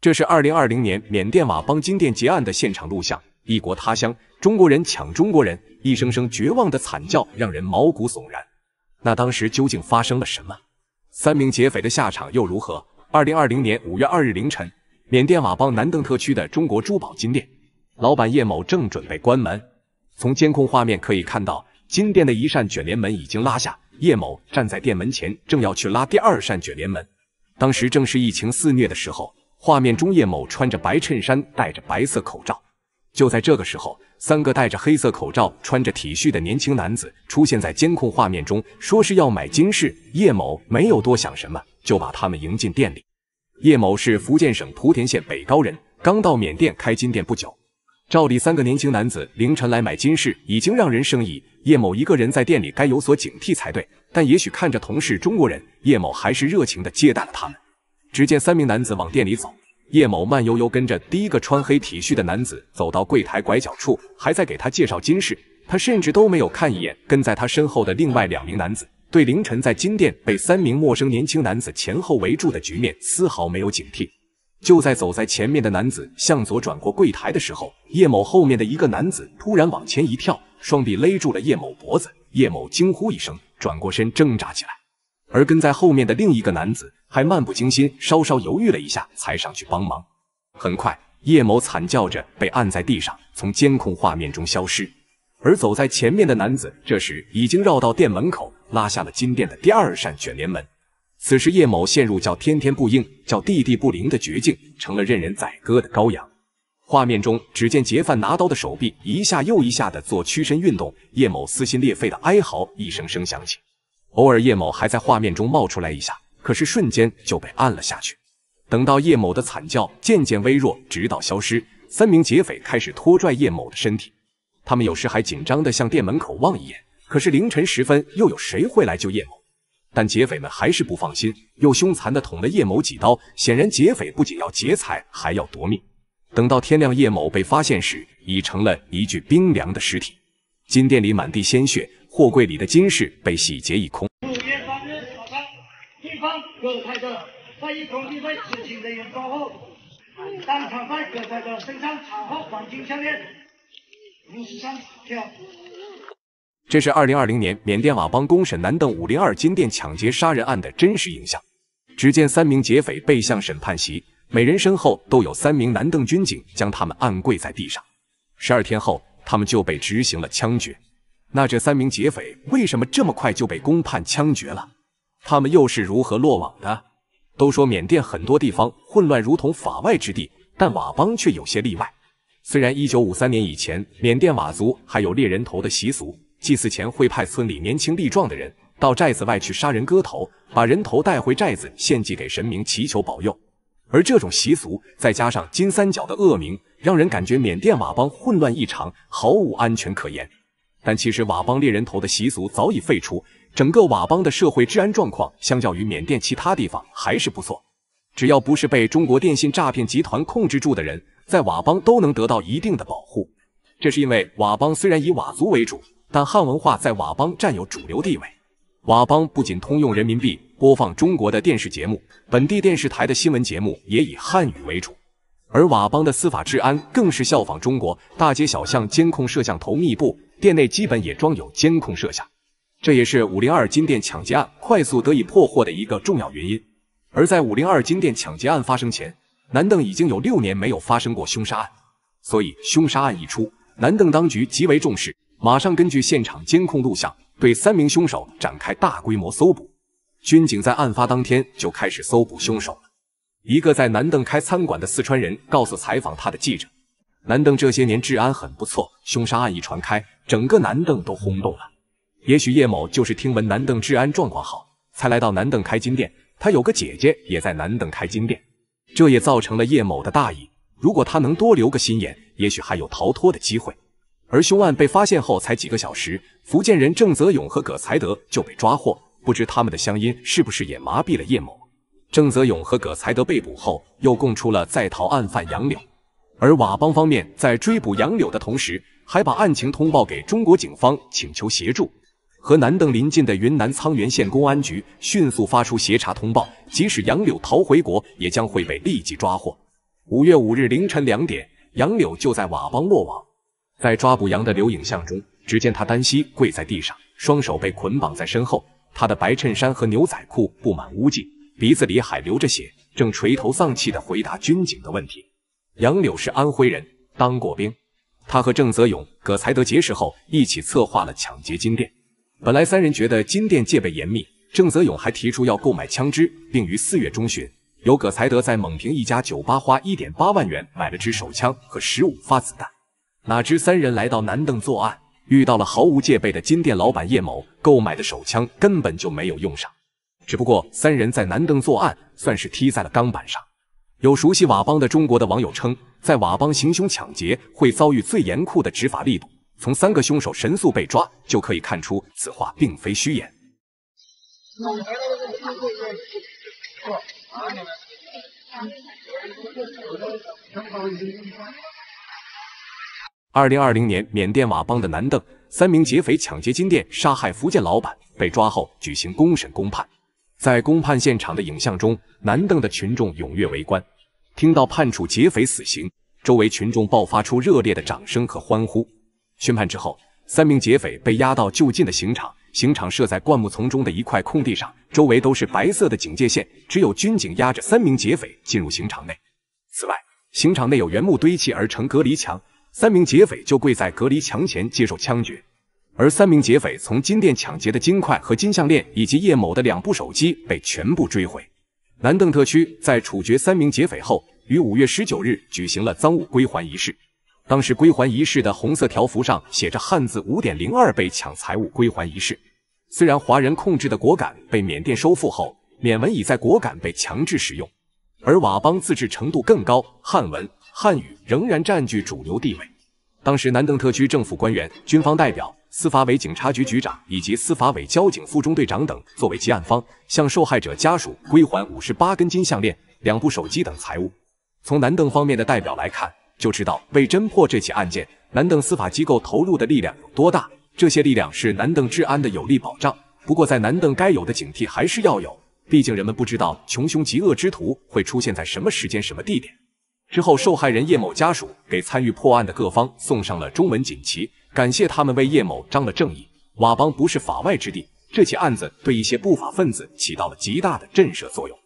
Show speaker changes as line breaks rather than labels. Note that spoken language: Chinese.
这是二零二零年缅甸佤邦金店劫案的现场录像。异国他乡，中国人抢中国人，一声声绝望的惨叫让人毛骨悚然。那当时究竟发生了什么？三名劫匪的下场又如何？二零二零年五月二日凌晨，缅甸佤邦南邓特区的中国珠宝金店老板叶某正准备关门。从监控画面可以看到，金店的一扇卷帘门已经拉下。叶某站在店门前，正要去拉第二扇卷帘门。当时正是疫情肆虐的时候，画面中叶某穿着白衬衫，戴着白色口罩。就在这个时候，三个戴着黑色口罩、穿着体恤的年轻男子出现在监控画面中，说是要买金饰。叶某没有多想什么，就把他们迎进店里。叶某是福建省莆田县北高人，刚到缅甸开金店不久。照理，三个年轻男子凌晨来买金饰，已经让人生疑。叶某一个人在店里，该有所警惕才对。但也许看着同事中国人，叶某还是热情地接待了他们。只见三名男子往店里走，叶某慢悠悠跟着第一个穿黑体恤的男子走到柜台拐角处，还在给他介绍金饰。他甚至都没有看一眼跟在他身后的另外两名男子。对凌晨在金店被三名陌生年轻男子前后围住的局面，丝毫没有警惕。就在走在前面的男子向左转过柜台的时候，叶某后面的一个男子突然往前一跳，双臂勒住了叶某脖子。叶某惊呼一声，转过身挣扎起来。而跟在后面的另一个男子还漫不经心，稍稍犹豫了一下才上去帮忙。很快，叶某惨叫着被按在地上，从监控画面中消失。而走在前面的男子这时已经绕到店门口，拉下了金店的第二扇卷帘门。此时，叶某陷入叫天天不应、叫地地不灵的绝境，成了任人宰割的羔羊。画面中，只见劫犯拿刀的手臂一下又一下的做屈伸运动，叶某撕心裂肺的哀嚎一声声响起，偶尔叶某还在画面中冒出来一下，可是瞬间就被按了下去。等到叶某的惨叫渐渐微弱，直到消失，三名劫匪开始拖拽叶某的身体，他们有时还紧张地向店门口望一眼。可是凌晨时分，又有谁会来救叶某？但劫匪们还是不放心，又凶残地捅了叶某几刀。显然，劫匪不仅要劫财，还要夺命。等到天亮，叶某被发现时，已成了一具冰凉的尸体。金店里满地鲜血，货柜里的金饰被洗劫一空。五月三日早上，警方的，在一人员抓获当场在割开的身上查获黄金项链。五十三条。这是二零二零年缅甸佤邦公审南邓五零二金店抢劫杀人案的真实影像。只见三名劫匪背向审判席。每人身后都有三名南邓军警将他们按跪在地上。十二天后，他们就被执行了枪决。那这三名劫匪为什么这么快就被公判枪决了？他们又是如何落网的？都说缅甸很多地方混乱如同法外之地，但佤邦却有些例外。虽然一九五三年以前，缅甸佤族还有猎人头的习俗，祭祀前会派村里年轻力壮的人到寨子外去杀人割头，把人头带回寨子献祭给神明，祈求保佑。而这种习俗，再加上金三角的恶名，让人感觉缅甸佤邦混乱异常，毫无安全可言。但其实，佤邦猎人头的习俗早已废除，整个佤邦的社会治安状况相较于缅甸其他地方还是不错。只要不是被中国电信诈骗集团控制住的人，在佤邦都能得到一定的保护。这是因为佤邦虽然以佤族为主，但汉文化在佤邦占有主流地位。佤邦不仅通用人民币，播放中国的电视节目，本地电视台的新闻节目也以汉语为主。而佤邦的司法治安更是效仿中国，大街小巷监控摄像头密布，店内基本也装有监控摄像。这也是五零二金店抢劫案快速得以破获的一个重要原因。而在五零二金店抢劫案发生前，南邓已经有六年没有发生过凶杀案，所以凶杀案一出，南邓当局极为重视，马上根据现场监控录像。对三名凶手展开大规模搜捕，军警在案发当天就开始搜捕凶手了。一个在南邓开餐馆的四川人告诉采访他的记者：“南邓这些年治安很不错，凶杀案一传开，整个南邓都轰动了。也许叶某就是听闻南邓治安状况好，才来到南邓开金店。他有个姐姐也在南邓开金店，这也造成了叶某的大意。如果他能多留个心眼，也许还有逃脱的机会。”而凶案被发现后才几个小时，福建人郑泽勇和葛才德就被抓获。不知他们的乡音是不是也麻痹了叶某。郑泽勇和葛才德被捕后，又供出了在逃案犯杨柳。而佤邦方面在追捕杨柳的同时，还把案情通报给中国警方，请求协助。和南邓临近的云南沧源县公安局迅速发出协查通报，即使杨柳逃回国，也将会被立即抓获。五月五日凌晨两点，杨柳就在佤邦落网。在抓捕杨的留影像中，只见他单膝跪在地上，双手被捆绑在身后，他的白衬衫和牛仔裤布满污迹，鼻子里还流着血，正垂头丧气地回答军警的问题。杨柳是安徽人，当过兵。他和郑泽勇、葛才德结识后，一起策划了抢劫金店。本来三人觉得金店戒备严密，郑泽勇还提出要购买枪支，并于四月中旬由葛才德在蒙平一家酒吧花一点八万元买了支手枪和十五发子弹。哪知三人来到南邓作案，遇到了毫无戒备的金店老板叶某，购买的手枪根本就没有用上。只不过三人在南邓作案，算是踢在了钢板上。有熟悉佤邦的中国的网友称，在佤邦行凶抢劫会遭遇最严酷的执法力度，从三个凶手神速被抓就可以看出，此话并非虚言。二零二零年，缅甸佤邦的南邓三名劫匪抢劫金店，杀害福建老板，被抓后举行公审公判。在公判现场的影像中，南邓的群众踊跃围观，听到判处劫匪死刑，周围群众爆发出热烈的掌声和欢呼。宣判之后，三名劫匪被押到就近的刑场，刑场设在灌木丛中的一块空地上，周围都是白色的警戒线，只有军警押着三名劫匪进入刑场内。此外，刑场内有原木堆砌而成隔离墙。三名劫匪就跪在隔离墙前接受枪决，而三名劫匪从金店抢劫的金块和金项链，以及叶某的两部手机被全部追回。南邓特区在处决三名劫匪后，于五月十九日举行了赃物归还仪式。当时归还仪式的红色条幅上写着汉字“五点零二被抢财物归还仪式”。虽然华人控制的果敢被缅甸收复后，缅文已在果敢被强制使用，而佤邦自治程度更高，汉文。汉语仍然占据主流地位。当时，南邓特区政府官员、军方代表、司法委警察局局长以及司法委交警副中队长等作为结案方，向受害者家属归还五十八根金项链、两部手机等财物。从南邓方面的代表来看，就知道为侦破这起案件，南邓司法机构投入的力量有多大。这些力量是南邓治安的有力保障。不过，在南邓，该有的警惕还是要有，毕竟人们不知道穷凶极恶之徒会出现在什么时间、什么地点。之后，受害人叶某家属给参与破案的各方送上了中文锦旗，感谢他们为叶某张了正义。佤邦不是法外之地，这起案子对一些不法分子起到了极大的震慑作用。